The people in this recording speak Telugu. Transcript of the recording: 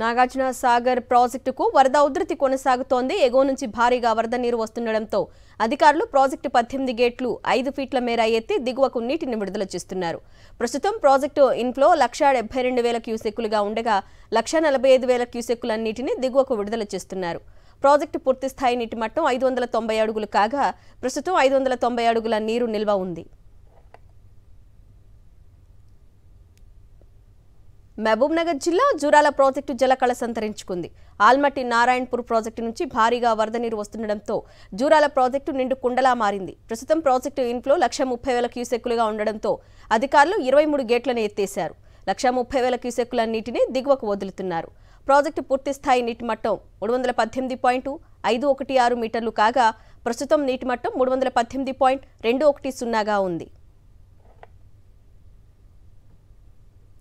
నాగార్జున సాగర్ ప్రాజెక్టుకు వరద ఉధృతి కొనసాగుతోంది ఎగువ నుంచి భారీగా వరద నీరు వస్తుండటంతో అధికారులు ప్రాజెక్టు పద్దెనిమిది గేట్లు ఐదు ఫీట్ల మేర ఎత్తి దిగువకు నీటిని విడుదల చేస్తున్నారు ప్రస్తుతం ప్రాజెక్టు ఇన్ఫ్లో లక్ష డెబ్బై రెండు వేల క్యూసెక్కులుగా ఉండగా లక్ష నలభై ఐదు వేల క్యూసెక్కుల నీటిని దిగువకు విడుదల చేస్తున్నారు ప్రాజెక్టు పూర్తిస్థాయి నీటి మట్టం ఐదు వందల తొంభై అడుగులు కాగా ప్రస్తుతం ఐదు వందల తొంభై అడుగుల నీరు నిల్వ ఉంది మహబూబ్నగర్ జిల్లా జూరాల ప్రాజెక్టు జలకళ సంతరించుకుంది ఆల్మట్టి నారాయణపూర్ ప్రాజెక్టు నుంచి భారీగా వరద నీరు వస్తుండటంతో జూరాల ప్రాజెక్టు నిండు కుండలా మారింది ప్రస్తుతం ప్రాజెక్టు ఇన్ఫ్లో లక్ష ముప్పై వేల క్యూసెక్కులుగా ఉండడంతో అధికారులు ఇరవై మూడు గేట్లను ఎత్తేశారు లక్ష ముప్పై వేల క్యూసెక్కుల నీటిని దిగువకు వదులుతున్నారు ప్రాజెక్టు పూర్తిస్థాయి నీటి మట్టం మూడు వందల పద్దెనిమిది పాయింట్ ఐదు ఒకటి ఆరు మీటర్లు కాగా ప్రస్తుతం నీటి మట్టం మూడు వందల పద్దెనిమిది పాయింట్ రెండు ఒకటి సున్నాగా ఉంది